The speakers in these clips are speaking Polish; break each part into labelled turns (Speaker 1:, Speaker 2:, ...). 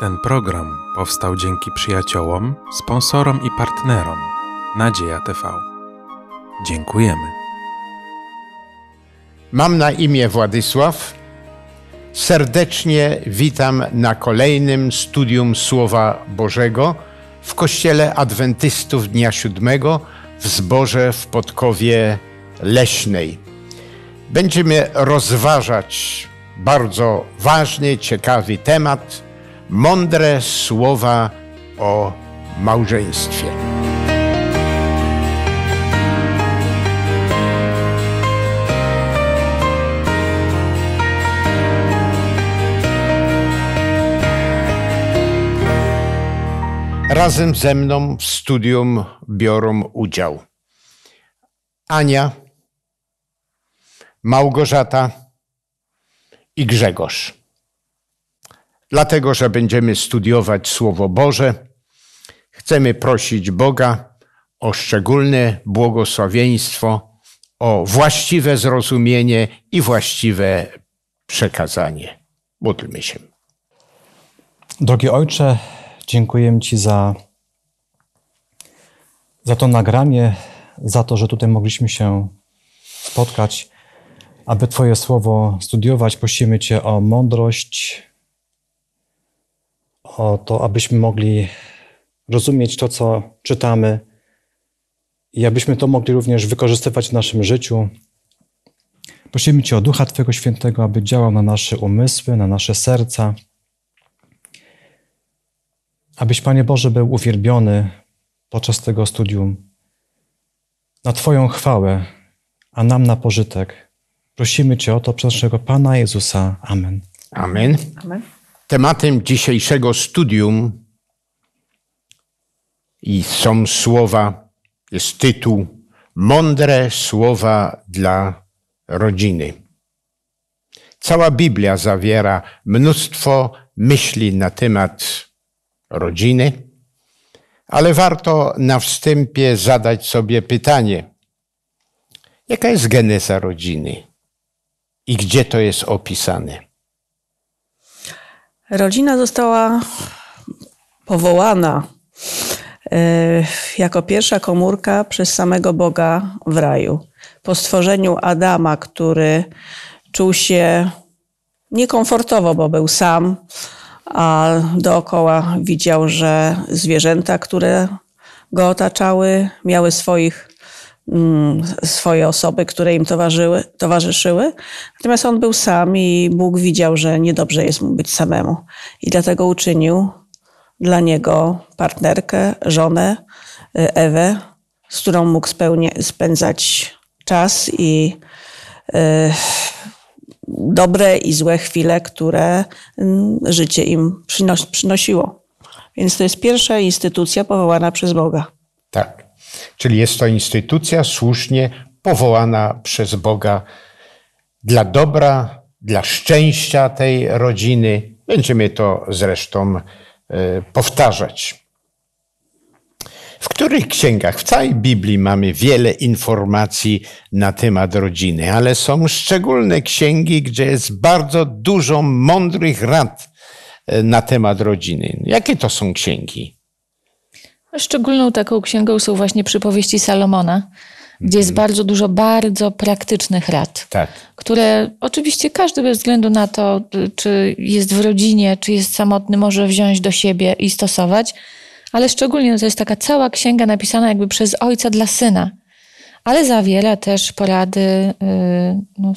Speaker 1: Ten program powstał dzięki przyjaciołom, sponsorom i partnerom Nadzieja TV. Dziękujemy.
Speaker 2: Mam na imię Władysław. Serdecznie witam na kolejnym studium Słowa Bożego w Kościele Adwentystów Dnia Siódmego w Zborze w Podkowie Leśnej. Będziemy rozważać bardzo ważny, ciekawy temat – mądre słowa o małżeństwie. Razem ze mną w studium biorą udział Ania, Małgorzata i Grzegorz dlatego że będziemy studiować Słowo Boże. Chcemy prosić Boga o szczególne błogosławieństwo, o właściwe zrozumienie i właściwe przekazanie. Módlmy się.
Speaker 1: Drogi Ojcze, dziękuję Ci za, za to nagranie, za to, że tutaj mogliśmy się spotkać, aby Twoje słowo studiować. Prosimy Cię o mądrość, o to, abyśmy mogli rozumieć to, co czytamy i abyśmy to mogli również wykorzystywać w naszym życiu. Prosimy Cię o Ducha Twojego Świętego, aby działał na nasze umysły, na nasze serca, abyś, Panie Boże, był uwielbiony podczas tego studium na Twoją chwałę, a nam na pożytek. Prosimy Cię o to przez naszego Pana Jezusa. Amen. Amen. Amen.
Speaker 2: Tematem dzisiejszego studium i są słowa, jest tytuł Mądre słowa dla rodziny. Cała Biblia zawiera mnóstwo myśli na temat rodziny, ale warto na wstępie zadać sobie pytanie: jaka jest geneza rodziny i gdzie to jest opisane?
Speaker 3: Rodzina została powołana e, jako pierwsza komórka przez samego Boga w raju. Po stworzeniu Adama, który czuł się niekomfortowo, bo był sam, a dookoła widział, że zwierzęta, które go otaczały, miały swoich Mm, swoje osoby, które im towarzyły, towarzyszyły. Natomiast on był sam i Bóg widział, że niedobrze jest mu być samemu. I dlatego uczynił dla niego partnerkę, żonę, y, Ewę, z którą mógł spełnie spędzać czas i yy, dobre i złe chwile, które mm, życie im przynosiło. Więc to jest pierwsza instytucja powołana przez Boga.
Speaker 2: Tak. Czyli jest to instytucja słusznie powołana przez Boga dla dobra, dla szczęścia tej rodziny. Będziemy to zresztą e, powtarzać. W których księgach, w całej Biblii mamy wiele informacji na temat rodziny, ale są szczególne księgi, gdzie jest bardzo dużo mądrych rad e, na temat rodziny. Jakie to są księgi?
Speaker 4: Szczególną taką księgą są właśnie przypowieści Salomona, gdzie jest mhm. bardzo dużo bardzo praktycznych rad, tak. które oczywiście każdy bez względu na to, czy jest w rodzinie, czy jest samotny, może wziąć do siebie i stosować, ale szczególnie to jest taka cała księga napisana jakby przez ojca dla syna, ale zawiera też porady y, no,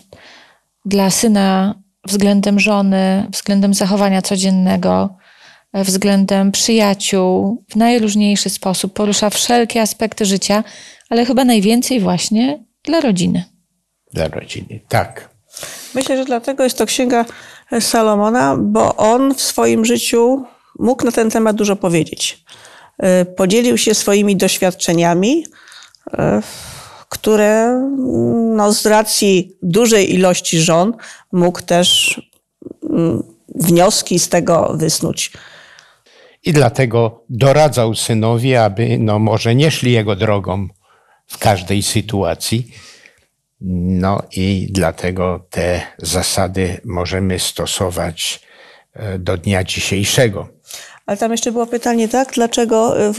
Speaker 4: dla syna względem żony, względem zachowania codziennego, względem przyjaciół, w najróżniejszy sposób, porusza wszelkie aspekty życia, ale chyba najwięcej właśnie dla rodziny.
Speaker 2: Dla rodziny, tak.
Speaker 3: Myślę, że dlatego jest to księga Salomona, bo on w swoim życiu mógł na ten temat dużo powiedzieć. Y, podzielił się swoimi doświadczeniami, y, które mm, no, z racji dużej ilości żon mógł też mm, wnioski z tego
Speaker 2: wysnuć i dlatego doradzał synowi, aby no może nie szli jego drogą w każdej sytuacji. No i dlatego te zasady możemy stosować e, do dnia dzisiejszego. Ale tam
Speaker 3: jeszcze było pytanie, tak? Dlaczego, e,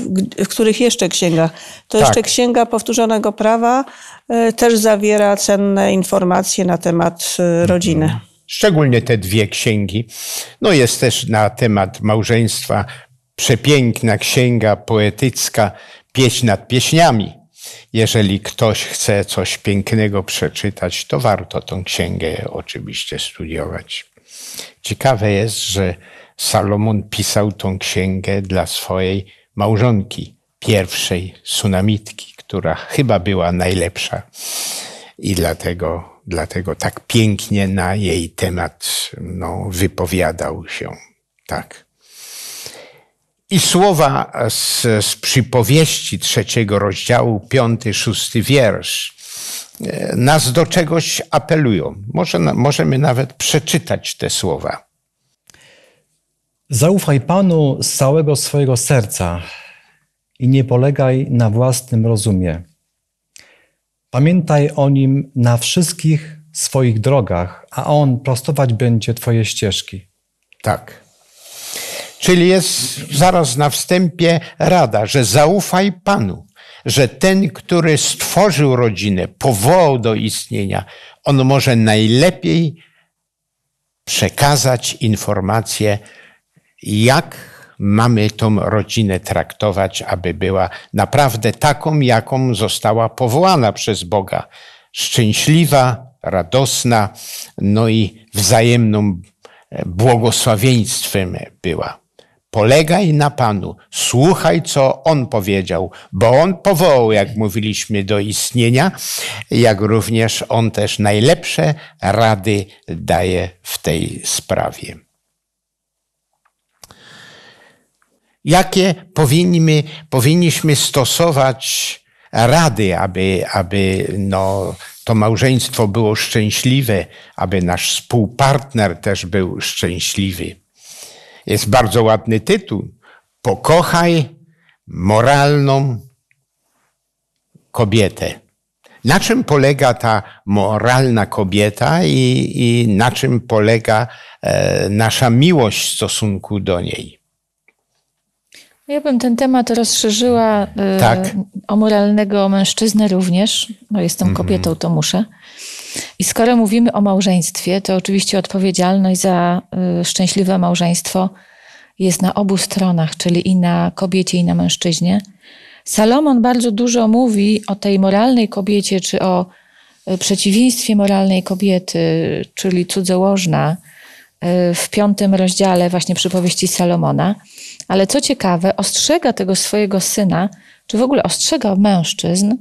Speaker 3: w, których jeszcze księgach? To tak. jeszcze księga powtórzonego prawa e, też zawiera cenne informacje na temat rodziny.
Speaker 2: Szczególnie te dwie księgi. No jest też na temat małżeństwa przepiękna księga poetycka Pieśń nad pieśniami. Jeżeli ktoś chce coś pięknego przeczytać, to warto tą księgę oczywiście studiować. Ciekawe jest, że Salomon pisał tą księgę dla swojej małżonki, pierwszej sunamitki, która chyba była najlepsza i dlatego, dlatego tak pięknie na jej temat no, wypowiadał się. Tak. I słowa z, z przypowieści trzeciego rozdziału, piąty, szósty wiersz, e, nas do czegoś apelują. Może, możemy nawet przeczytać te słowa.
Speaker 1: Zaufaj Panu z całego swojego serca i nie polegaj na własnym rozumie. Pamiętaj o nim na wszystkich swoich drogach, a on prostować będzie Twoje ścieżki. Tak. Czyli jest zaraz na wstępie rada, że zaufaj Panu,
Speaker 2: że ten, który stworzył rodzinę, powołał do istnienia, on może najlepiej przekazać informację, jak mamy tą rodzinę traktować, aby była naprawdę taką, jaką została powołana przez Boga. Szczęśliwa, radosna, no i wzajemną błogosławieństwem była. Polegaj na Panu, słuchaj, co On powiedział, bo On powołał, jak mówiliśmy, do istnienia, jak również On też najlepsze rady daje w tej sprawie. Jakie powinniśmy, powinniśmy stosować rady, aby, aby no, to małżeństwo było szczęśliwe, aby nasz współpartner też był szczęśliwy? Jest bardzo ładny tytuł. Pokochaj moralną kobietę. Na czym polega ta moralna kobieta i, i na czym polega e, nasza miłość w stosunku do niej?
Speaker 4: Ja bym ten temat rozszerzyła e, tak. o moralnego mężczyznę również. No, jestem mhm. kobietą, to muszę. I skoro mówimy o małżeństwie, to oczywiście odpowiedzialność za y, szczęśliwe małżeństwo jest na obu stronach, czyli i na kobiecie, i na mężczyźnie. Salomon bardzo dużo mówi o tej moralnej kobiecie, czy o y, przeciwieństwie moralnej kobiety, czyli cudzołożna, y, w piątym rozdziale właśnie przypowieści Salomona. Ale co ciekawe, ostrzega tego swojego syna, czy w ogóle ostrzega mężczyzn,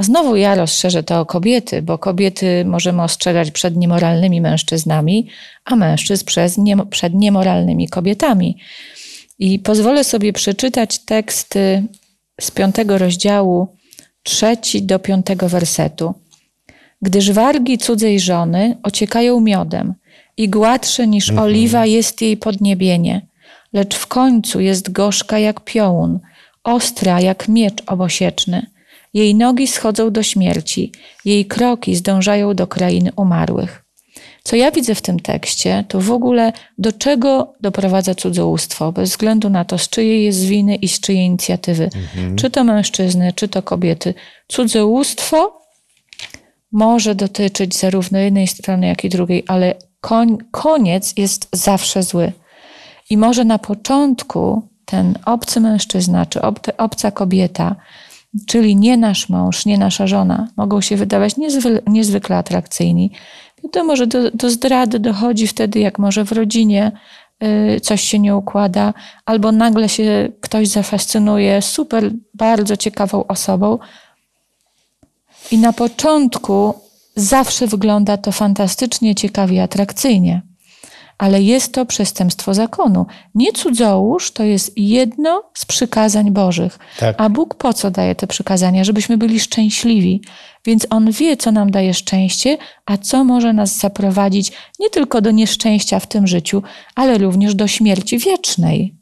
Speaker 4: a znowu ja rozszerzę to o kobiety, bo kobiety możemy ostrzegać przed niemoralnymi mężczyznami, a mężczyzn nie, przed niemoralnymi kobietami. I pozwolę sobie przeczytać teksty z piątego rozdziału, trzeci do piątego wersetu. Gdyż wargi cudzej żony ociekają miodem i gładsze niż mhm. oliwa jest jej podniebienie, lecz w końcu jest gorzka jak piołun, ostra jak miecz obosieczny – jej nogi schodzą do śmierci, jej kroki zdążają do krain umarłych. Co ja widzę w tym tekście, to w ogóle do czego doprowadza cudzołóstwo, bez względu na to, z czyjej jest winy i z czyjej inicjatywy, mhm. czy to mężczyzny, czy to kobiety. Cudzołóstwo może dotyczyć zarówno jednej strony, jak i drugiej, ale koń, koniec jest zawsze zły. I może na początku ten obcy mężczyzna czy obca kobieta czyli nie nasz mąż, nie nasza żona, mogą się wydawać niezwykle, niezwykle atrakcyjni. Wiadomo, że do, do zdrady dochodzi wtedy, jak może w rodzinie y, coś się nie układa, albo nagle się ktoś zafascynuje super, bardzo ciekawą osobą. I na początku zawsze wygląda to fantastycznie, ciekawie, atrakcyjnie ale jest to przestępstwo zakonu. Nie cudzołóż to jest jedno z przykazań Bożych. Tak. A Bóg po co daje te przykazania? Żebyśmy byli szczęśliwi. Więc On wie, co nam daje szczęście, a co może nas zaprowadzić nie tylko do nieszczęścia w tym życiu, ale również do śmierci wiecznej.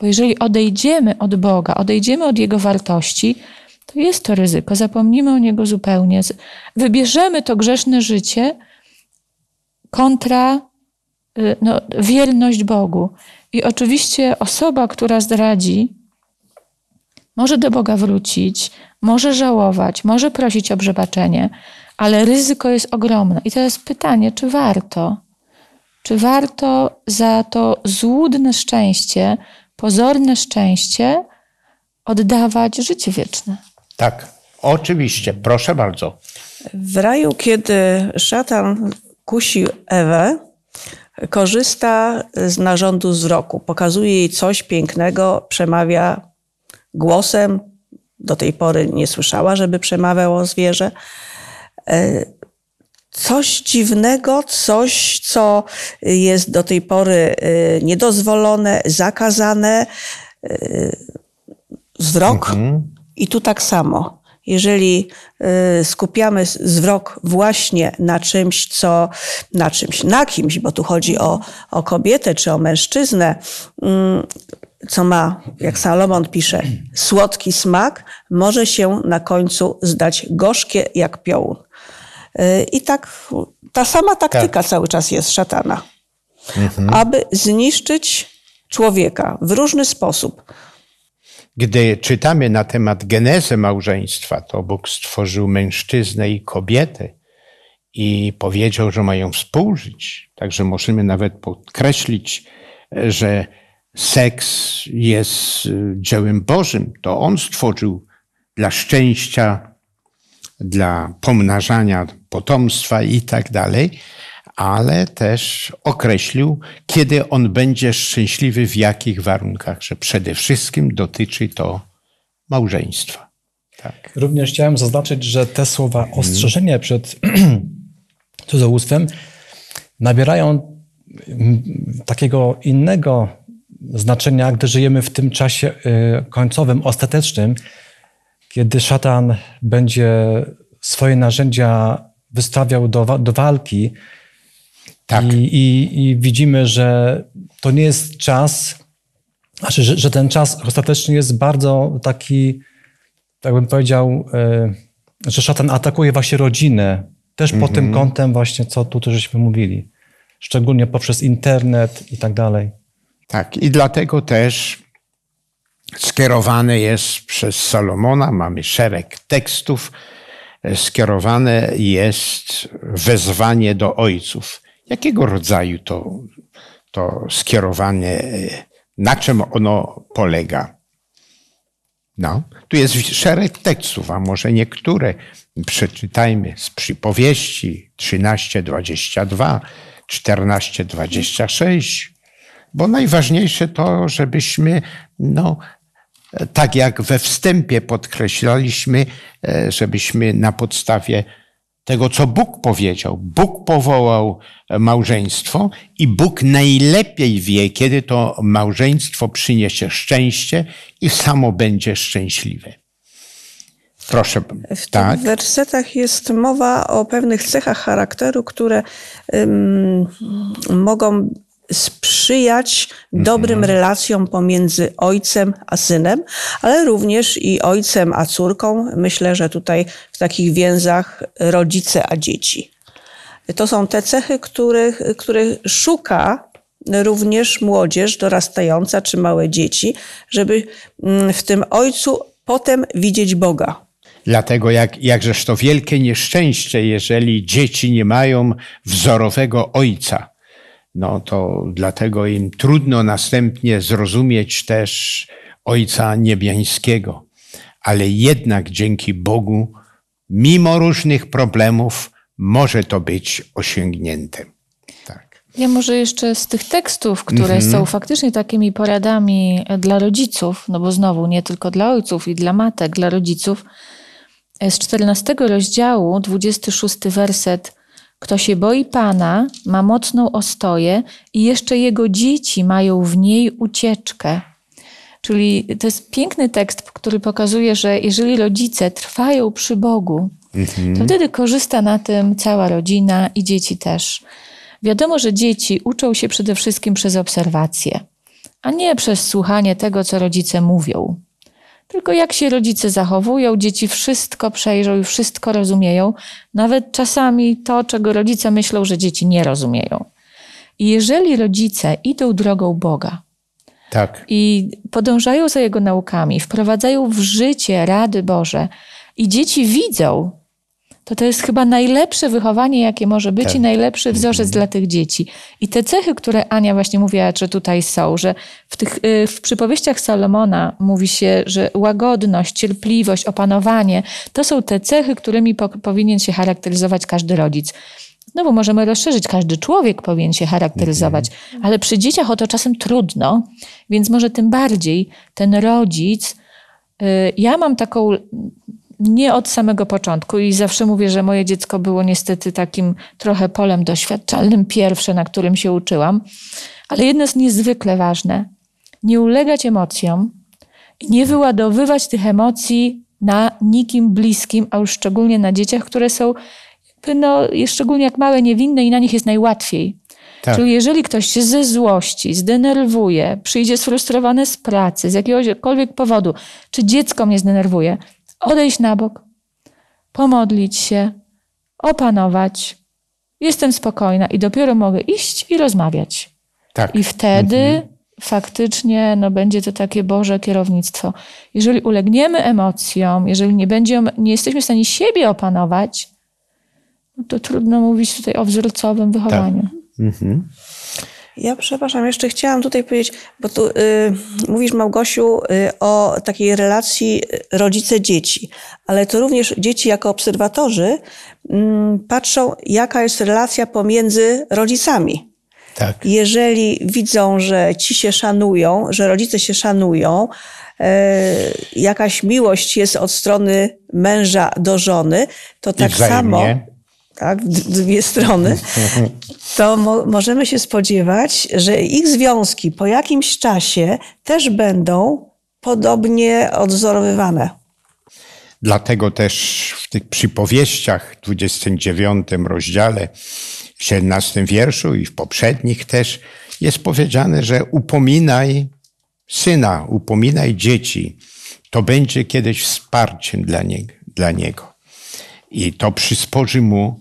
Speaker 4: Bo jeżeli odejdziemy od Boga, odejdziemy od Jego wartości, to jest to ryzyko. Zapomnimy o niego zupełnie. Wybierzemy to grzeszne życie kontra Y, no, wierność Bogu. I oczywiście osoba, która zdradzi, może do Boga wrócić, może żałować, może prosić o przebaczenie, ale ryzyko jest ogromne. I to jest pytanie, czy warto? Czy warto za to złudne szczęście, pozorne szczęście oddawać życie wieczne?
Speaker 2: Tak, oczywiście, proszę bardzo.
Speaker 4: W
Speaker 3: raju, kiedy
Speaker 2: szatan
Speaker 3: kusił Ewę, korzysta z narządu wzroku, pokazuje jej coś pięknego, przemawia głosem. Do tej pory nie słyszała, żeby przemawiało zwierzę. E, coś dziwnego, coś, co jest do tej pory e, niedozwolone, zakazane. E, wzrok. Mhm. I tu tak samo jeżeli y, skupiamy zwrok właśnie na czymś, co, na czymś, na kimś, bo tu chodzi o, o kobietę czy o mężczyznę, mm, co ma, jak Salomon pisze, słodki smak, może się na końcu zdać gorzkie jak piołun. Y, I tak ta sama taktyka tak. cały czas jest szatana. Mhm. Aby zniszczyć człowieka w różny sposób
Speaker 2: gdy czytamy na temat genezy małżeństwa, to Bóg stworzył mężczyznę i kobietę i powiedział, że mają współżyć. Także możemy nawet podkreślić, że seks jest dziełem Bożym. To On stworzył dla szczęścia, dla pomnażania potomstwa i tak dalej ale też określił, kiedy on będzie szczęśliwy, w jakich warunkach, że przede wszystkim dotyczy to małżeństwa.
Speaker 1: Tak. Również chciałem zaznaczyć, że te słowa ostrzeżenie przed cudzołóstwem nabierają takiego innego znaczenia, gdy żyjemy w tym czasie y, końcowym, ostatecznym, kiedy szatan będzie swoje narzędzia wystawiał do, do walki, tak. I, i, i widzimy, że to nie jest czas, znaczy, że, że ten czas ostateczny jest bardzo taki, tak bym powiedział, e, że szatan atakuje właśnie rodzinę, też mm -hmm. pod tym mhm. kątem właśnie, co tu też żeśmy mówili. Szczególnie poprzez internet i tak dalej. Tak, i
Speaker 2: dlatego też skierowane jest przez Salomona, mamy szereg tekstów, e, skierowane jest wezwanie do ojców. Jakiego rodzaju to, to skierowanie, e, na czym ono polega? No, tu jest szereg tekstów, a może niektóre przeczytajmy z przypowieści 13:22, 14:26, bo najważniejsze to, żebyśmy no, tak jak we wstępie podkreślaliśmy, e, żebyśmy na podstawie tego, co Bóg powiedział. Bóg powołał e, małżeństwo i Bóg najlepiej wie, kiedy to małżeństwo przyniesie szczęście i samo będzie szczęśliwe. Proszę. W tak. tych
Speaker 3: wersetach jest mowa o pewnych cechach charakteru, które mogą sprzyjać dobrym mhm. relacjom pomiędzy ojcem a synem, ale również i ojcem a córką. Myślę, że tutaj w takich więzach rodzice a dzieci. To są te cechy, których, których szuka również młodzież dorastająca czy małe dzieci, żeby mm, w tym ojcu potem widzieć Boga.
Speaker 2: Dlatego jak, jakżeż to wielkie nieszczęście, jeżeli dzieci nie mają wzorowego ojca no to dlatego im trudno następnie zrozumieć też Ojca Niebiańskiego. Ale jednak dzięki Bogu, mimo różnych problemów, może to być osiągnięte.
Speaker 4: Tak. Ja może jeszcze z tych tekstów, które mm -hmm. są faktycznie takimi poradami e, dla rodziców, no bo znowu nie tylko dla ojców i dla matek, dla rodziców, e, z 14 rozdziału, 26 werset kto się boi Pana, ma mocną ostoję i jeszcze jego dzieci mają w niej ucieczkę. Czyli to jest piękny tekst, który pokazuje, że jeżeli rodzice trwają przy Bogu, mhm. to wtedy korzysta na tym cała rodzina i dzieci też. Wiadomo, że dzieci uczą się przede wszystkim przez obserwację, a nie przez słuchanie tego, co rodzice mówią. Tylko jak się rodzice zachowują, dzieci wszystko przejrzą i wszystko rozumieją, nawet czasami to, czego rodzice myślą, że dzieci nie rozumieją. I jeżeli rodzice idą drogą Boga tak. i podążają za Jego naukami, wprowadzają w życie rady Boże i dzieci widzą, to to jest chyba najlepsze wychowanie, jakie może być tak. i najlepszy mhm. wzorzec dla tych dzieci. I te cechy, które Ania właśnie mówiła, że tutaj są, że w, tych, y, w przypowieściach Salomona mówi się, że łagodność, cierpliwość, opanowanie, to są te cechy, którymi po, powinien się charakteryzować każdy rodzic. No bo możemy rozszerzyć, każdy człowiek powinien się charakteryzować, mhm. ale przy dzieciach o to czasem trudno, więc może tym bardziej ten rodzic. Y, ja mam taką nie od samego początku i zawsze mówię, że moje dziecko było niestety takim trochę polem doświadczalnym, pierwsze, na którym się uczyłam. Ale jedno jest niezwykle ważne: nie ulegać emocjom, nie wyładowywać tych emocji na nikim bliskim, a już szczególnie na dzieciach, które są, no, szczególnie jak małe, niewinne i na nich jest najłatwiej. Tak. Czyli jeżeli ktoś się ze złości, zdenerwuje, przyjdzie sfrustrowany z pracy, z jakiegokolwiek powodu, czy dziecko mnie zdenerwuje, odejść na bok, pomodlić się, opanować. Jestem spokojna i dopiero mogę iść i rozmawiać.
Speaker 2: Tak. I wtedy
Speaker 4: mhm. faktycznie no, będzie to takie Boże kierownictwo. Jeżeli ulegniemy emocjom, jeżeli nie, nie jesteśmy w stanie siebie opanować, no, to trudno mówić tutaj o wzorcowym wychowaniu. Tak. Mhm. Ja przepraszam, jeszcze chciałam tutaj powiedzieć, bo tu
Speaker 3: y, mówisz, Małgosiu, y, o takiej relacji y, rodzice-dzieci, ale to również dzieci jako obserwatorzy y, patrzą, jaka jest relacja pomiędzy rodzicami. Tak. Jeżeli widzą, że ci się szanują, że rodzice się szanują, y, jakaś miłość jest od strony męża do żony, to tak samo tak, dwie strony, to mo możemy się spodziewać, że ich związki po jakimś czasie też będą podobnie odzorowywane.
Speaker 2: Dlatego też w tych przypowieściach, w 29 rozdziale, w 17 wierszu i w poprzednich też jest powiedziane, że upominaj syna, upominaj dzieci. To będzie kiedyś wsparciem dla, nie dla niego. I to przysporzy mu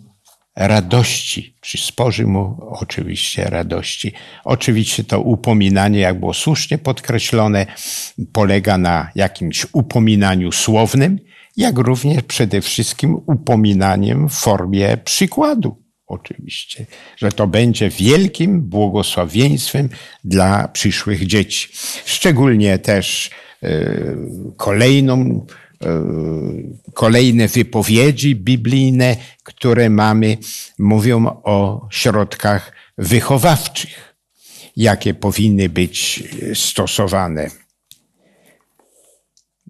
Speaker 2: radości, przysporzy mu oczywiście radości. Oczywiście to upominanie, jak było słusznie podkreślone, polega na jakimś upominaniu słownym, jak również przede wszystkim upominaniem w formie przykładu. Oczywiście, że to będzie wielkim błogosławieństwem dla przyszłych dzieci. Szczególnie też yy, kolejną E, kolejne wypowiedzi biblijne, które mamy, mówią o środkach wychowawczych, jakie powinny być stosowane.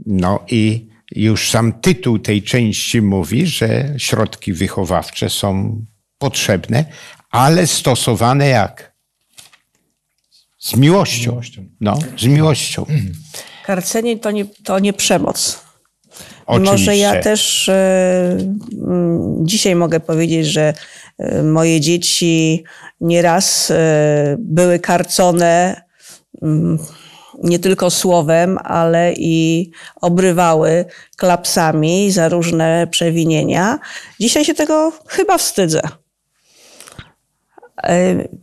Speaker 2: No i już sam tytuł tej części mówi, że środki wychowawcze są potrzebne, ale stosowane jak? Z miłością. Z miłością. No, z miłością.
Speaker 3: Karcenie to nie, to nie przemoc.
Speaker 2: Oczywiście. Może ja
Speaker 3: też e, dzisiaj mogę powiedzieć, że e, moje dzieci nieraz e, były karcone nie tylko słowem, ale i obrywały klapsami za różne przewinienia. Dzisiaj się tego chyba wstydzę.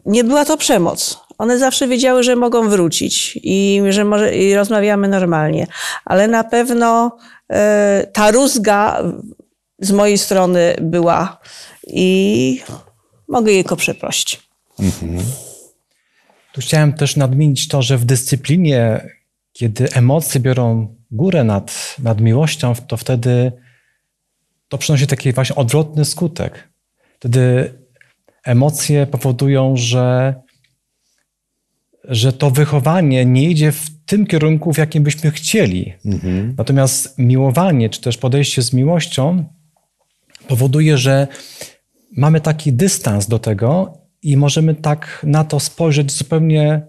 Speaker 3: Nie była to przemoc. One zawsze wiedziały, że mogą wrócić i że może, i rozmawiamy normalnie, ale na pewno E, ta rózga z mojej strony była i mogę jej tylko przeprosić.
Speaker 2: Mhm.
Speaker 1: Tu chciałem też nadmienić to, że w dyscyplinie, kiedy emocje biorą górę nad, nad miłością, to wtedy to przynosi taki właśnie odwrotny skutek. Wtedy emocje powodują, że, że to wychowanie nie idzie w tym kierunku, w jakim byśmy chcieli. Mhm. Natomiast miłowanie, czy też podejście z miłością powoduje, że mamy taki dystans do tego i możemy tak na to spojrzeć zupełnie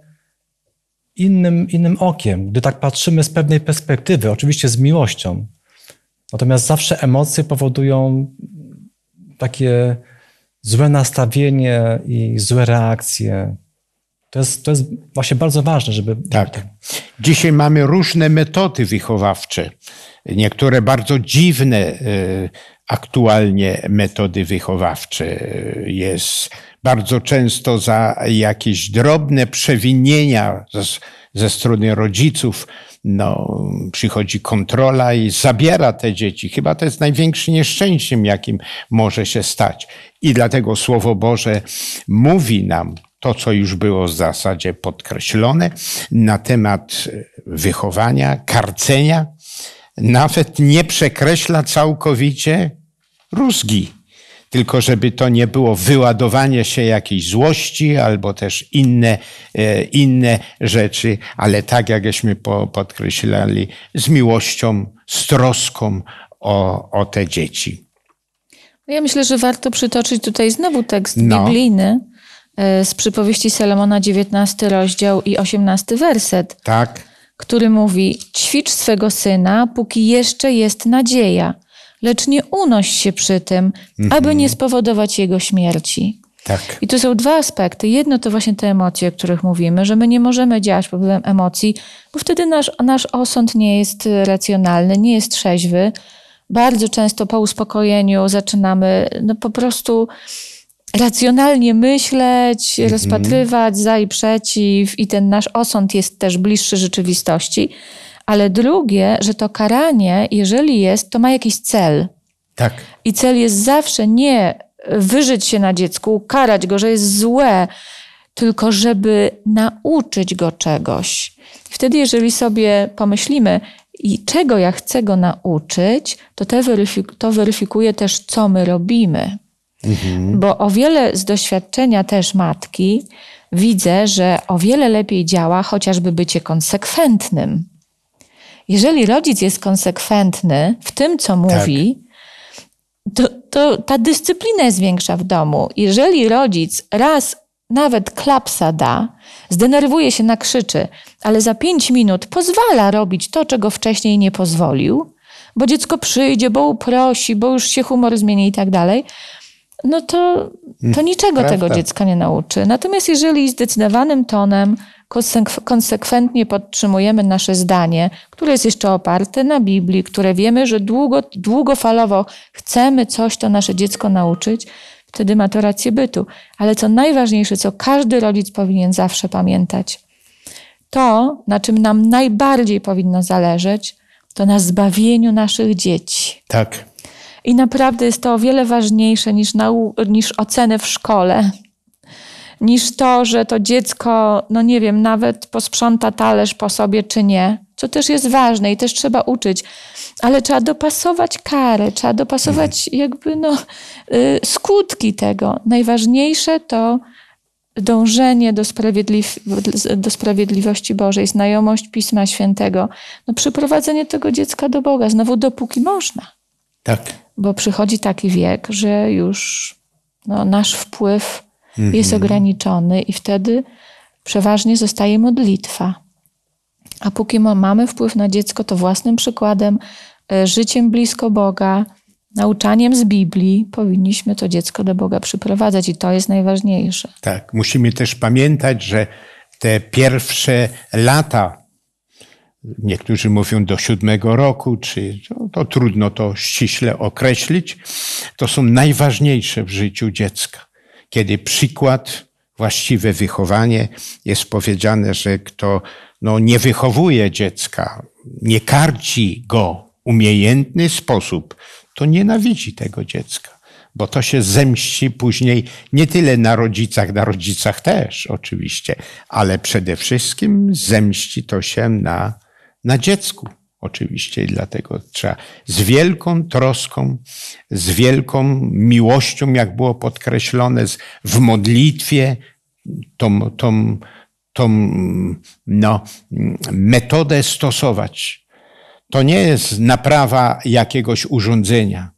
Speaker 1: innym, innym okiem, gdy tak patrzymy z pewnej perspektywy, oczywiście z miłością. Natomiast zawsze emocje powodują takie złe nastawienie i złe reakcje. To jest, to jest właśnie bardzo ważne, żeby. Tak.
Speaker 2: Dzisiaj mamy różne metody wychowawcze. Niektóre bardzo dziwne y, aktualnie metody wychowawcze. Y, jest bardzo często za jakieś drobne przewinienia ze, ze strony rodziców no, przychodzi kontrola i zabiera te dzieci. Chyba to jest największym nieszczęściem, jakim może się stać. I dlatego Słowo Boże mówi nam, to, co już było w zasadzie podkreślone na temat e, wychowania, karcenia, nawet nie przekreśla całkowicie rózgi. Tylko żeby to nie było wyładowanie się jakiejś złości albo też inne, e, inne rzeczy, ale tak jakśmy podkreślali, z miłością, z troską o, o te dzieci.
Speaker 4: Ja myślę, że warto przytoczyć tutaj znowu tekst no. biblijny E, z przypowieści Salomona 19 rozdział i 18 werset. Tak. Który mówi: Ćwicz swego syna, póki jeszcze jest nadzieja, lecz nie unoś się przy tym, mhm. aby nie spowodować jego śmierci. Tak. I tu są dwa aspekty. Jedno to właśnie te emocje, o których mówimy, że my nie możemy działać pod wpływem emocji, bo wtedy nasz, nasz osąd nie jest racjonalny, nie jest trzeźwy. Bardzo często po uspokojeniu zaczynamy no, po prostu racjonalnie myśleć, mm -hmm. rozpatrywać za i przeciw, i ten nasz osąd jest też bliższy rzeczywistości. Ale drugie, że to karanie, jeżeli jest, to ma jakiś cel. Tak. I cel jest zawsze nie wyżyć się na dziecku, karać go, że jest złe, tylko żeby nauczyć go czegoś. Wtedy, jeżeli sobie pomyślimy, i czego ja chcę go nauczyć, to weryfik to weryfikuje też, co my robimy. Mhm. Bo o wiele z doświadczenia też matki widzę, że o wiele lepiej działa chociażby bycie konsekwentnym. Jeżeli rodzic jest konsekwentny w tym, co tak. mówi, tak. to, to ta dyscyplina jest większa w domu. Jeżeli rodzic raz nawet klapsa da, zdenerwuje się, nakrzyczy, ale za pięć minut pozwala robić to, czego wcześniej nie pozwolił, bo dziecko przyjdzie, bo uprosi, bo już się humor zmieni i tak dalej, no to, to mm. niczego Prawda. tego dziecka nie nauczy. Natomiast jeżeli zdecydowanym tonem konsekwentnie podtrzymujemy nasze zdanie, które jest jeszcze oparte na Biblii, które wiemy, że długo, długofalowo chcemy coś to nasze dziecko nauczyć, wtedy ma to rację bytu. Ale co najważniejsze, co każdy rodzic powinien zawsze pamiętać, to, na czym nam najbardziej powinno zależeć, to na zbawieniu naszych dzieci. Tak. I naprawdę jest to o wiele ważniejsze niż, nau- niż oceny w szkole, niż to, że to dziecko, no nie wiem, nawet posprząta talerz po sobie czy nie, co też jest ważne i też trzeba uczyć, ale trzeba dopasować karę, trzeba dopasować mhm. jakby no, y, skutki tego. Najważniejsze to dążenie do, sprawiedliw do sprawiedliwości Bożej, znajomość Pisma Świętego, no, przyprowadzenie tego dziecka do Boga, znowu dopóki można. Tak bo przychodzi taki wiek, że już no, nasz wpływ jest mhm. ograniczony i wtedy przeważnie zostaje modlitwa. A póki mamy wpływ na dziecko, to własnym przykładem, e, życiem blisko Boga, nauczaniem z Biblii powinniśmy to dziecko do Boga przyprowadzać i to jest najważniejsze.
Speaker 2: Tak, musimy też pamiętać, że te pierwsze lata niektórzy mówią do siódmego roku, czy to, to trudno to ściśle określić, to są najważniejsze w życiu dziecka. Kiedy przykład, właściwe wychowanie, jest powiedziane, że kto no, nie wychowuje dziecka, nie karci go umiejętny sposób, to nienawidzi tego dziecka bo to się zemści później nie tyle na rodzicach, na rodzicach też oczywiście, ale przede wszystkim zemści to się na na dziecku oczywiście i dlatego trzeba z wielką troską, z wielką miłością, jak było podkreślone w modlitwie, tą, tą, tą no, metodę stosować. To nie jest naprawa jakiegoś urządzenia.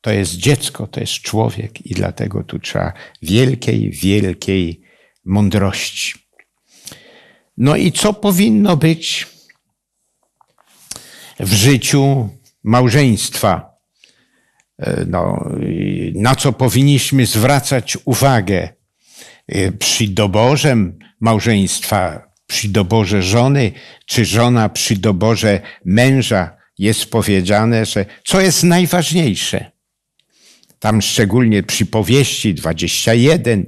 Speaker 2: To jest dziecko, to jest człowiek i dlatego tu trzeba wielkiej, wielkiej mądrości. No i co powinno być w życiu małżeństwa. E, no, na co powinniśmy zwracać uwagę e, przy doborze małżeństwa, przy doborze żony, czy żona przy doborze męża jest powiedziane, że co jest najważniejsze. Tam szczególnie przy powieści 21,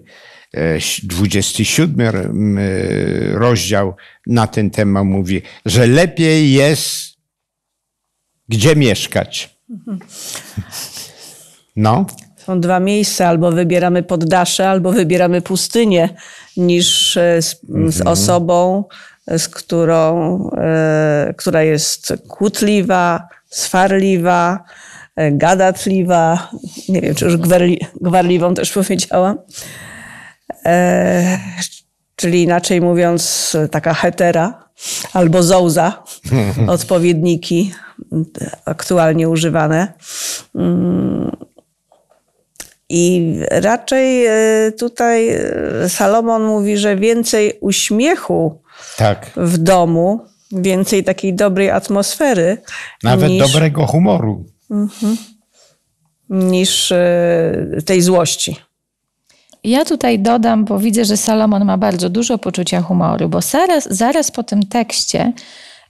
Speaker 2: 27 e, rozdział na ten temat mówi, że lepiej jest gdzie mieszkać. No.
Speaker 3: Są dwa miejsca, albo wybieramy poddasze, albo wybieramy pustynię, niż e, z, z mhm. osobą, e, z którą, y, która jest kłótliwa, swarliwa, gadatliwa, nie wiem, czy już gwerli, gwarliwą też powiedziałam. E, czyli inaczej mówiąc, taka hetera albo Zouza, odpowiedniki aktualnie używane. I raczej e, tutaj e, Salomon mówi, że więcej uśmiechu tak. w domu, więcej takiej dobrej atmosfery. Nawet niż, dobrego humoru. Mhm. niż e, tej złości.
Speaker 4: Ja tutaj dodam, bo widzę, że Salomon ma bardzo dużo poczucia humoru, bo zaraz, zaraz po tym tekście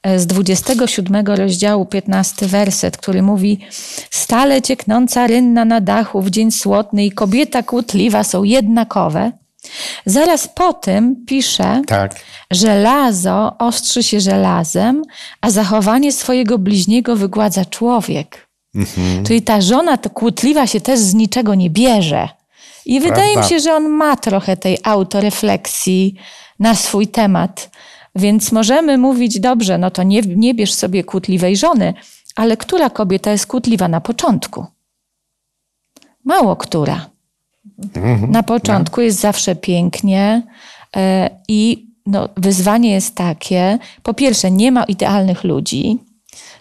Speaker 4: e, z 27 rozdziału, 15 werset, który mówi: Stale cieknąca rynna na dachu w dzień słodny i kobieta kłótliwa są jednakowe. Zaraz po tym pisze, tak. "lazo ostrzy się żelazem, a zachowanie swojego bliźniego wygładza człowiek. Mhm. Czyli ta żona to kłótliwa się też z niczego nie bierze.
Speaker 1: I Prawda. wydaje mi się, że
Speaker 4: on ma trochę tej autorefleksji na swój temat. Więc możemy mówić, dobrze, no to nie, nie bierz sobie kłótliwej żony, ale która kobieta jest kłótliwa na początku? Mało która.
Speaker 2: Mhm. Na początku ja.
Speaker 4: jest zawsze pięknie yy, i no, wyzwanie jest takie: po pierwsze, nie ma idealnych ludzi,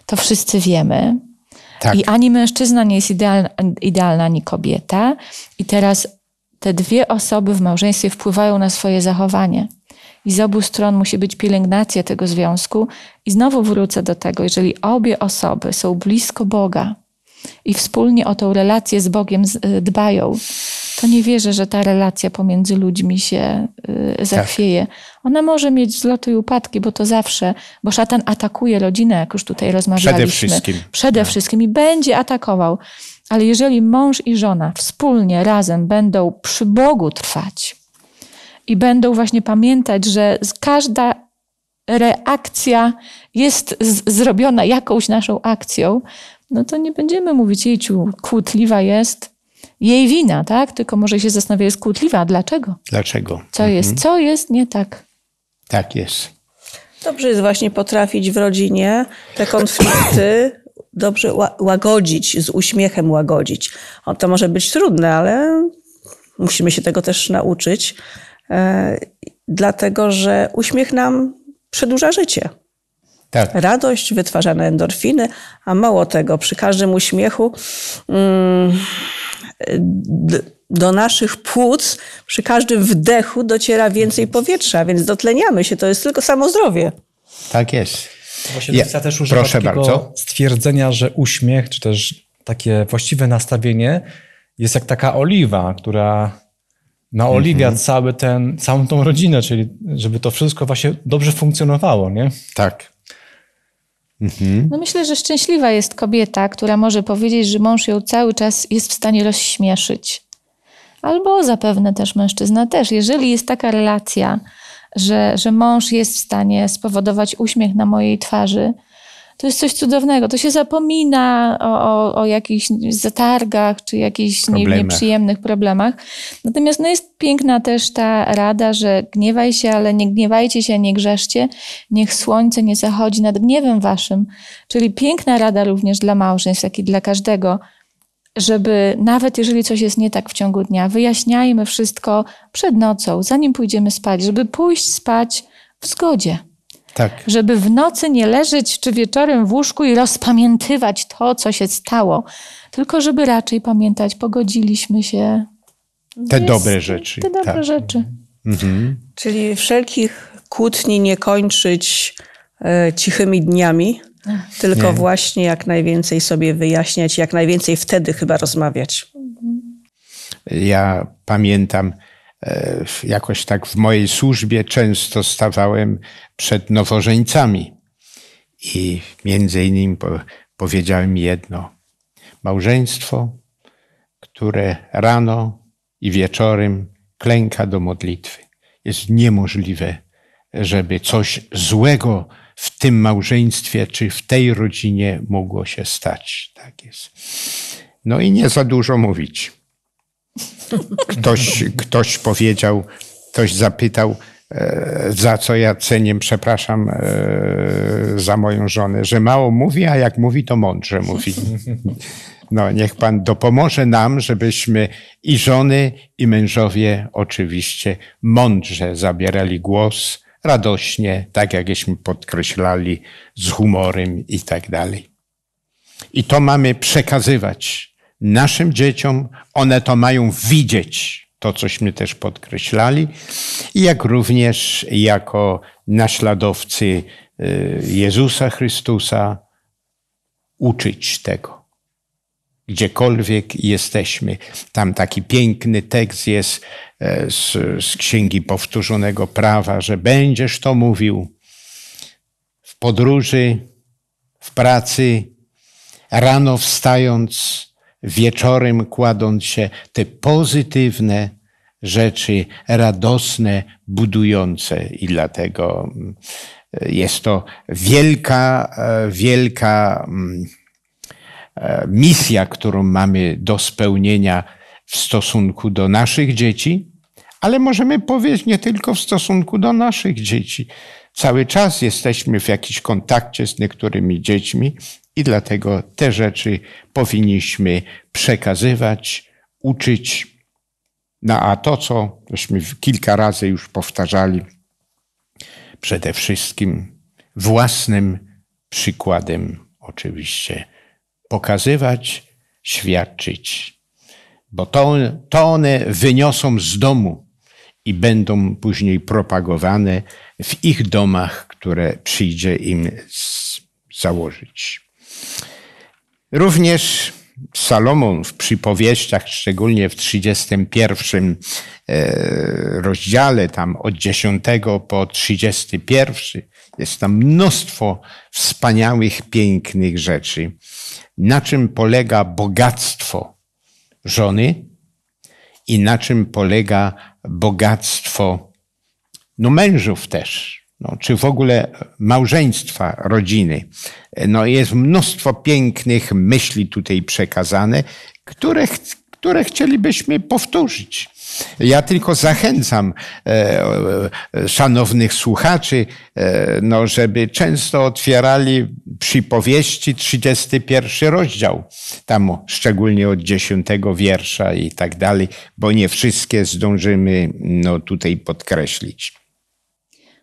Speaker 4: to wszyscy wiemy. Tak. I ani mężczyzna nie jest idealna, idealna, ani kobieta. I teraz te dwie osoby w małżeństwie wpływają na swoje zachowanie. I z obu stron musi być pielęgnacja tego związku. I znowu wrócę do tego, jeżeli obie osoby są blisko Boga i wspólnie o tą relację z Bogiem y, dbają, to nie wierzę, że ta relacja pomiędzy ludźmi się y, zachwieje. Tak. Ona może mieć zloty i upadki, bo to zawsze, bo szatan atakuje rodzinę, jak już tutaj rozmawialiśmy. Przede wszystkim. Przede tak. wszystkim i będzie atakował. Ale jeżeli mąż i żona wspólnie, razem będą przy Bogu trwać i będą właśnie pamiętać, że każda reakcja jest zrobiona jakąś naszą akcją, no to nie będziemy mówić, jej kłótliwa jest, jej wina, tak? Tylko może się zastanawia, jest kłótliwa. Dlaczego?
Speaker 2: Dlaczego? Co mhm. jest? Co
Speaker 4: jest nie tak?
Speaker 2: Tak jest.
Speaker 3: Dobrze jest właśnie potrafić w rodzinie te konflikty dobrze łagodzić, z uśmiechem łagodzić. to może być trudne, ale musimy się tego też nauczyć, e, dlatego że uśmiech nam przedłuża życie. Tak. Radość, wytwarzane endorfiny, a mało tego, przy każdym uśmiechu. Mm, do naszych płuc przy każdym wdechu dociera więcej powietrza, więc dotleniamy się. To jest tylko samo zdrowie.
Speaker 1: Tak jest. Właśnie ja, też proszę bardzo. stwierdzenia, że uśmiech, czy też takie właściwe nastawienie jest jak taka oliwa, która naoliwia mm -hmm. cały ten, całą tą rodzinę, czyli żeby to wszystko właśnie dobrze funkcjonowało, nie? Tak. Mhm. No
Speaker 4: myślę, że szczęśliwa jest kobieta, która może powiedzieć, że mąż ją cały czas jest w stanie rozśmieszyć. Albo zapewne też mężczyzna też. Jeżeli jest taka relacja, że, że mąż jest w stanie spowodować uśmiech na mojej twarzy, to jest coś cudownego. To się zapomina o, o, o jakichś zatargach czy jakichś nieprzyjemnych problemach. Natomiast no jest piękna też ta rada, że gniewaj się, ale nie gniewajcie się, nie grzeszcie. Niech słońce nie zachodzi nad gniewem waszym. Czyli piękna rada również dla małżeństw, jak i dla każdego żeby nawet jeżeli coś jest nie tak w ciągu dnia, wyjaśniajmy wszystko przed nocą, zanim pójdziemy spać, żeby pójść spać w zgodzie. Tak. Żeby w nocy nie leżeć czy wieczorem w łóżku i rozpamiętywać to, co się stało, tylko żeby raczej pamiętać, pogodziliśmy się.
Speaker 2: Te Jest, dobre rzeczy. Te dobre tak. rzeczy. Mhm.
Speaker 4: Czyli wszelkich kłótni nie kończyć
Speaker 3: e, cichymi dniami, tylko nie. właśnie jak najwięcej sobie wyjaśniać, jak najwięcej wtedy chyba rozmawiać.
Speaker 4: Mhm.
Speaker 2: Ja pamiętam, E, jakoś tak w mojej służbie często stawałem przed nowożeńcami. I między innymi powiedziałem jedno. Małżeństwo, które rano i wieczorem klęka do modlitwy. Jest niemożliwe, żeby coś złego w tym małżeństwie czy w tej rodzinie mogło się stać. Tak jest. No i nie za dużo mówić. Ktoś, ktoś powiedział, ktoś zapytał, e, za co ja cenię, przepraszam, e, za moją żonę, że mało mówi, a jak mówi, to mądrze mówi. No, niech Pan dopomoże nam, żebyśmy i żony, i mężowie oczywiście mądrze zabierali głos, radośnie, tak jakśmy podkreślali, z humorem i tak dalej. I to mamy przekazywać naszym dzieciom, one to mają widzieć. To, cośmy też podkreślali, jak również jako naśladowcy y, Jezusa Chrystusa uczyć tego. Gdziekolwiek jesteśmy, tam taki piękny tekst jest e, z, z Księgi Powtórzonego Prawa, że będziesz to mówił w podróży, w pracy, rano wstając, wieczorem kładąc się te pozytywne rzeczy, radosne, budujące. I dlatego mm, jest to wielka, e, wielka mm, e, misja, którą mamy do spełnienia w stosunku do naszych dzieci, ale możemy powiedzieć nie tylko w stosunku do naszych dzieci. Cały czas jesteśmy w jakimś kontakcie z niektórymi dziećmi, i dlatego te rzeczy powinniśmy przekazywać, uczyć. No a to, co żeśmy kilka razy już powtarzali, przede wszystkim własnym przykładem oczywiście pokazywać, świadczyć, bo to, to one wyniosą z domu i będą później propagowane w ich domach, które przyjdzie im założyć. Również Salomon w przypowieściach, szczególnie w 31 e, rozdziale, tam od 10 po 31, jest tam mnóstwo wspaniałych, pięknych rzeczy. Na czym polega bogactwo żony i na czym polega bogactwo no, mężów też no, czy w ogóle małżeństwa rodziny. No, jest mnóstwo pięknych myśli tutaj przekazane, które, które chcielibyśmy powtórzyć. Ja tylko zachęcam e, e, szanownych słuchaczy, e, no, żeby często otwierali powieści 31 rozdział, tam szczególnie od 10 wiersza i tak dalej, bo nie wszystkie zdążymy no, tutaj podkreślić.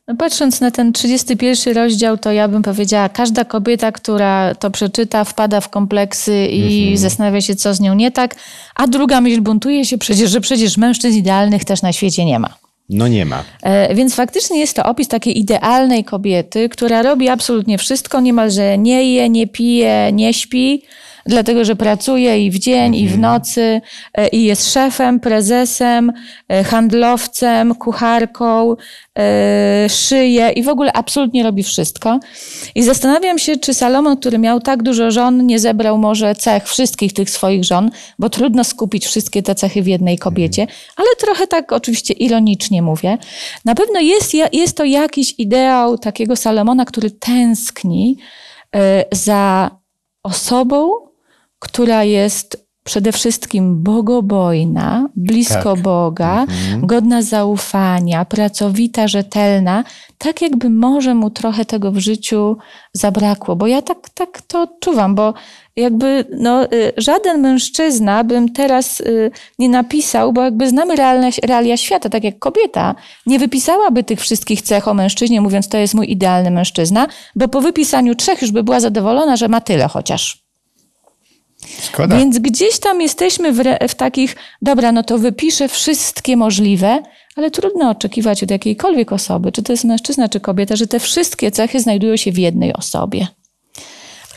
Speaker 4: No patrząc na ten 31 rozdział, to ja bym powiedziała, każda kobieta, która to przeczyta, wpada w kompleksy i mm -hmm. zastanawia się, co z nią nie tak, a druga myśl buntuje się przecież, że przecież mężczyzn idealnych też na świecie nie ma. No nie ma. E, więc faktycznie jest to opis takiej idealnej kobiety, która robi absolutnie wszystko, niemalże nie je, nie pije, nie śpi dlatego że pracuje i w dzień, i w mhm. nocy, e, i jest szefem, prezesem, e, handlowcem, kucharką, e, szyje i w ogóle absolutnie robi wszystko. I zastanawiam się, czy Salomon, który miał tak dużo żon, nie zebrał może cech wszystkich tych swoich żon, bo trudno skupić wszystkie te cechy w jednej mhm. kobiecie, ale trochę tak oczywiście ironicznie mówię. Na pewno jest, jest to jakiś ideał takiego Salomona, który tęskni za osobą, która jest przede wszystkim bogobojna, blisko tak. Boga, mhm. godna zaufania, pracowita, rzetelna, tak jakby może mu trochę tego w życiu zabrakło, bo ja tak, tak to odczuwam, bo jakby no, y, żaden mężczyzna bym teraz y, nie napisał, bo jakby znamy realne, realia świata, tak jak kobieta nie wypisałaby tych wszystkich cech o mężczyźnie, mówiąc to jest mój idealny mężczyzna, bo po wypisaniu trzech już by była zadowolona, że ma tyle chociaż. Więc gdzieś tam jesteśmy w, re, w, takich, dobra, no to wypiszę wszystkie możliwe, ale trudno oczekiwać od jakiejkolwiek osoby, czy to jest mężczyzna, czy kobieta, że te wszystkie cechy znajdują się w jednej osobie.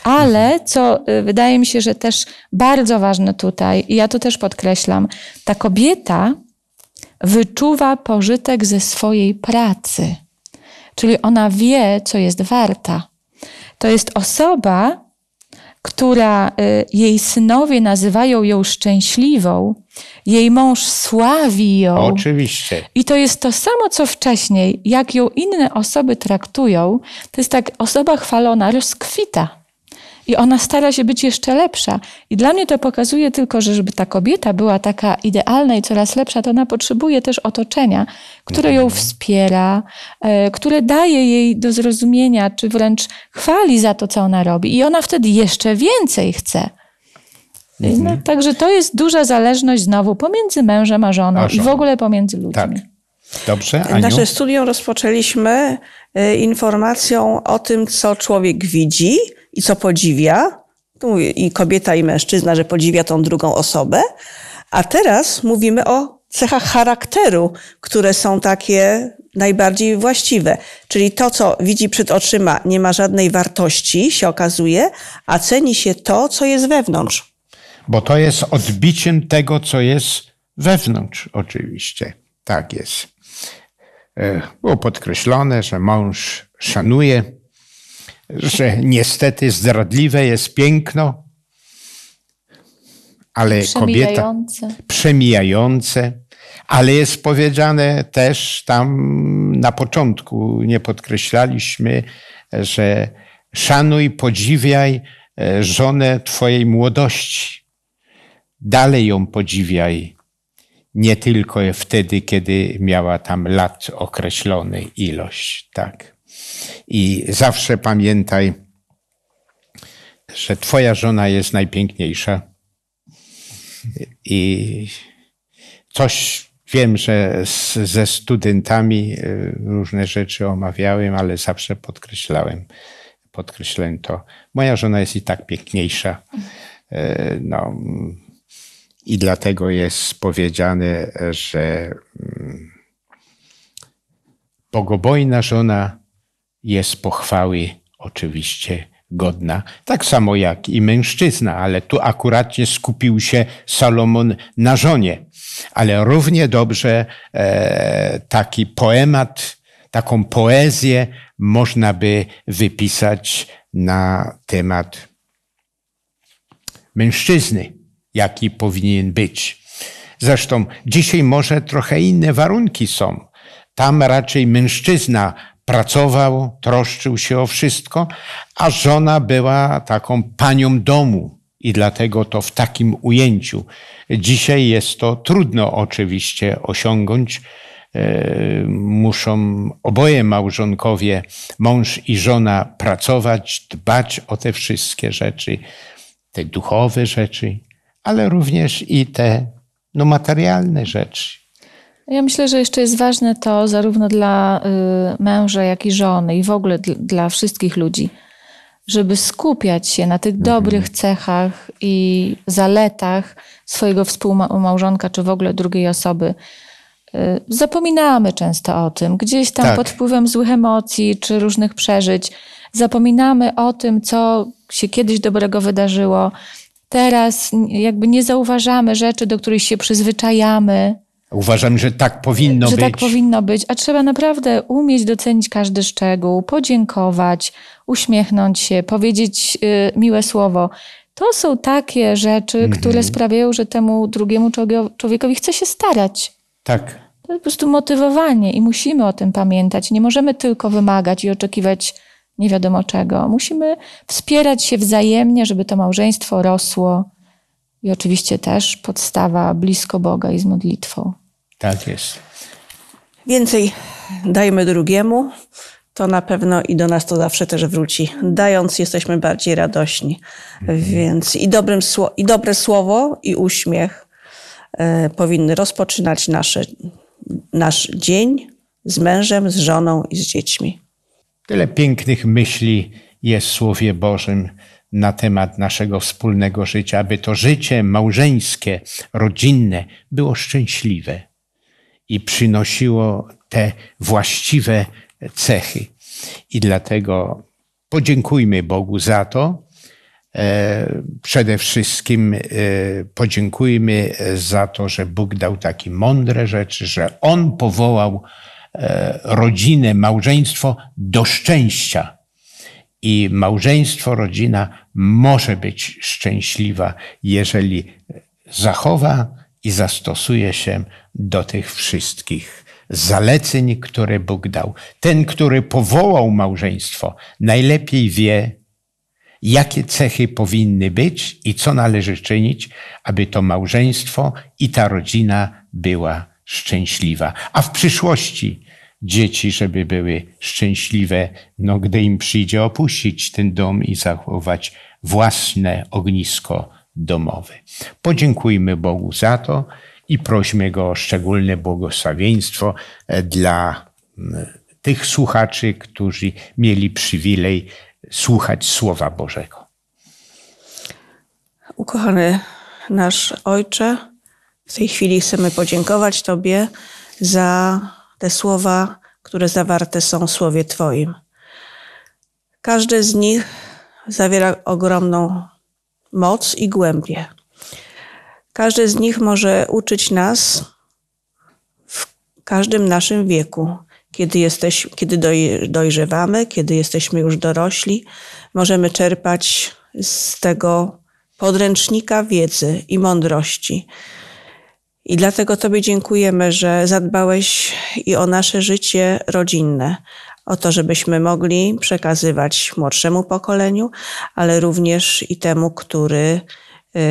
Speaker 4: Ale co y, wydaje mi się, że też bardzo ważne tutaj, i ja to też podkreślam, ta kobieta wyczuwa pożytek ze swojej pracy. Czyli ona wie, co jest warta. To jest osoba, która y, jej synowie nazywają ją szczęśliwą, jej mąż sławi ją. Oczywiście. I to jest to samo, co wcześniej. Jak ją inne osoby traktują, to jest tak, osoba chwalona rozkwita i ona stara się być jeszcze lepsza. I dla mnie to pokazuje tylko, że żeby ta kobieta była taka idealna i coraz lepsza, to ona potrzebuje też otoczenia, które ją wspiera, e, które daje jej do zrozumienia, czy wręcz chwali za to, co ona robi. I ona wtedy jeszcze więcej chce. No, mhm. także to jest duża zależność znowu pomiędzy mężem a żoną, a żoną. i w ogóle pomiędzy ludźmi.
Speaker 2: Tak. Dobrze, Aniu? Nasze
Speaker 4: studium rozpoczęliśmy e, informacją o tym, co
Speaker 3: człowiek widzi, i co podziwia, tu mówię, i kobieta, i mężczyzna, że podziwia tą drugą osobę, a teraz mówimy o cechach charakteru, które są takie najbardziej właściwe. Czyli to, co widzi przed oczyma, nie ma żadnej wartości, się okazuje, a ceni się to, co jest wewnątrz.
Speaker 2: Bo to jest odbiciem tego, co jest wewnątrz, oczywiście. Tak jest. E, było podkreślone, że mąż szanuje że niestety zdradliwe jest piękno, ale kobieta przemijające, ale jest powiedziane też tam na początku, nie podkreślaliśmy, że szanuj, podziwiaj e, żonę twojej młodości. Dalej ją podziwiaj, nie tylko wtedy, kiedy miała tam lat określony ilość, tak. I zawsze pamiętaj, że Twoja żona jest najpiękniejsza. I coś wiem, że z, ze studentami y, różne rzeczy omawiałem, ale zawsze podkreślałem, podkreślałem to. Moja żona jest i tak piękniejsza. Y, no, i dlatego jest powiedziane, że mm, bogobojna żona jest pochwały oczywiście godna, tak samo jak i mężczyzna, ale tu akuratnie skupił się Salomon na żonie. Ale równie dobrze e, taki poemat, taką poezję można by wypisać na temat mężczyzny, jaki powinien być. Zresztą dzisiaj może trochę inne warunki są. Tam raczej mężczyzna pracował, troszczył się o wszystko, a żona była taką panią domu. I dlatego to w takim ujęciu. Dzisiaj jest to trudno oczywiście osiągnąć. E, muszą oboje małżonkowie, mąż i żona, pracować, dbać o te wszystkie rzeczy, te duchowe rzeczy, ale również i te no, materialne rzeczy.
Speaker 4: Ja myślę, że jeszcze jest ważne to zarówno dla y, męża, jak i żony, i w ogóle dla wszystkich ludzi, żeby skupiać się na tych mhm. dobrych cechach i zaletach swojego współmałżonka, czy w ogóle drugiej osoby. Y, zapominamy często o tym, gdzieś tam tak. pod wpływem złych emocji czy różnych przeżyć. Zapominamy o tym, co się kiedyś dobrego wydarzyło. Teraz jakby nie zauważamy rzeczy, do których się przyzwyczajamy,
Speaker 2: Uważam, że tak powinno że tak być. Że tak
Speaker 4: powinno być, a trzeba naprawdę umieć docenić każdy szczegół, podziękować, uśmiechnąć się, powiedzieć y, miłe słowo. To są takie rzeczy, mm -hmm. które sprawiają, że temu drugiemu człowiekowi chce się starać. Tak. To jest po prostu motywowanie i musimy o tym pamiętać. Nie możemy tylko wymagać i oczekiwać nie wiadomo czego. Musimy wspierać się wzajemnie, żeby to małżeństwo rosło i oczywiście też podstawa blisko Boga i z modlitwą.
Speaker 2: Tak jest.
Speaker 3: Więcej dajmy drugiemu, to na pewno i do nas to zawsze też wróci. Dając, jesteśmy bardziej radośni. Mhm. Więc i, dobrym, i dobre słowo, i uśmiech e, powinny rozpoczynać nasze, nasz dzień z mężem, z żoną i z dziećmi.
Speaker 2: Tyle pięknych myśli jest w Słowie Bożym na temat naszego wspólnego życia, aby to życie małżeńskie, rodzinne było szczęśliwe i przynosiło te właściwe cechy. I dlatego podziękujmy Bogu za to. E, przede wszystkim e, podziękujmy za to, że Bóg dał takie mądre rzeczy, że On powołał e, rodzinę, małżeństwo do szczęścia i małżeństwo, rodzina może być szczęśliwa, jeżeli zachowa i zastosuje się do tych wszystkich zaleceń, które Bóg dał. Ten, który powołał małżeństwo, najlepiej wie, jakie cechy powinny być i co należy czynić, aby to małżeństwo i ta rodzina była szczęśliwa. A w przyszłości dzieci, żeby były szczęśliwe, no, gdy im przyjdzie opuścić ten dom i zachować własne ognisko domowe. Podziękujmy Bogu za to i prośmy Go o szczególne błogosławieństwo e, dla tych słuchaczy, którzy mieli przywilej słuchać Słowa Bożego.
Speaker 3: Ukochany nasz Ojcze, w tej chwili chcemy podziękować Tobie za te słowa, które zawarte są w Słowie Twoim. Każdy z nich zawiera ogromną moc i głębię. Każdy z nich może uczyć nas w każdym naszym wieku, kiedy, jesteś, kiedy dojrzewamy, kiedy jesteśmy już dorośli, możemy czerpać z tego podręcznika wiedzy i mądrości, i dlatego Tobie dziękujemy, że zadbałeś i o nasze życie rodzinne, o to, żebyśmy mogli przekazywać młodszemu pokoleniu, ale również i temu, który yy,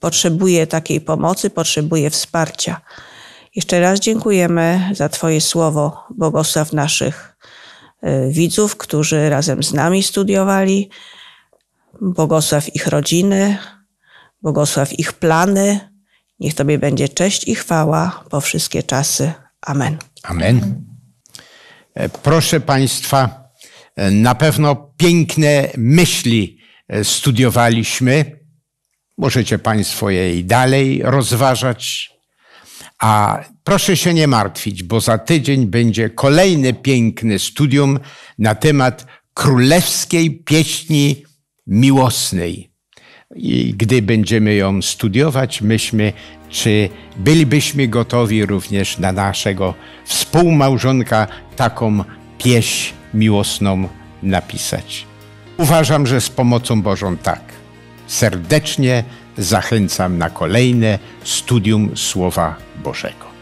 Speaker 3: potrzebuje takiej pomocy, potrzebuje wsparcia. Jeszcze raz dziękujemy za Twoje słowo, błogosław naszych y, widzów, którzy razem z nami studiowali, błogosław ich rodziny, błogosław ich plany Niech Tobie będzie cześć i chwała po wszystkie czasy. Amen.
Speaker 2: Amen. E, proszę Państwa, e, na pewno piękne myśli e, studiowaliśmy. Możecie Państwo je dalej rozważać. A proszę się nie martwić, bo za tydzień będzie kolejne piękne studium na temat królewskiej pieśni miłosnej i gdy będziemy ją studiować, myśmy, czy bylibyśmy gotowi również na naszego współmałżonka taką pieśń miłosną napisać. Uważam, że z pomocą Bożą tak. Serdecznie zachęcam na kolejne studium Słowa Bożego.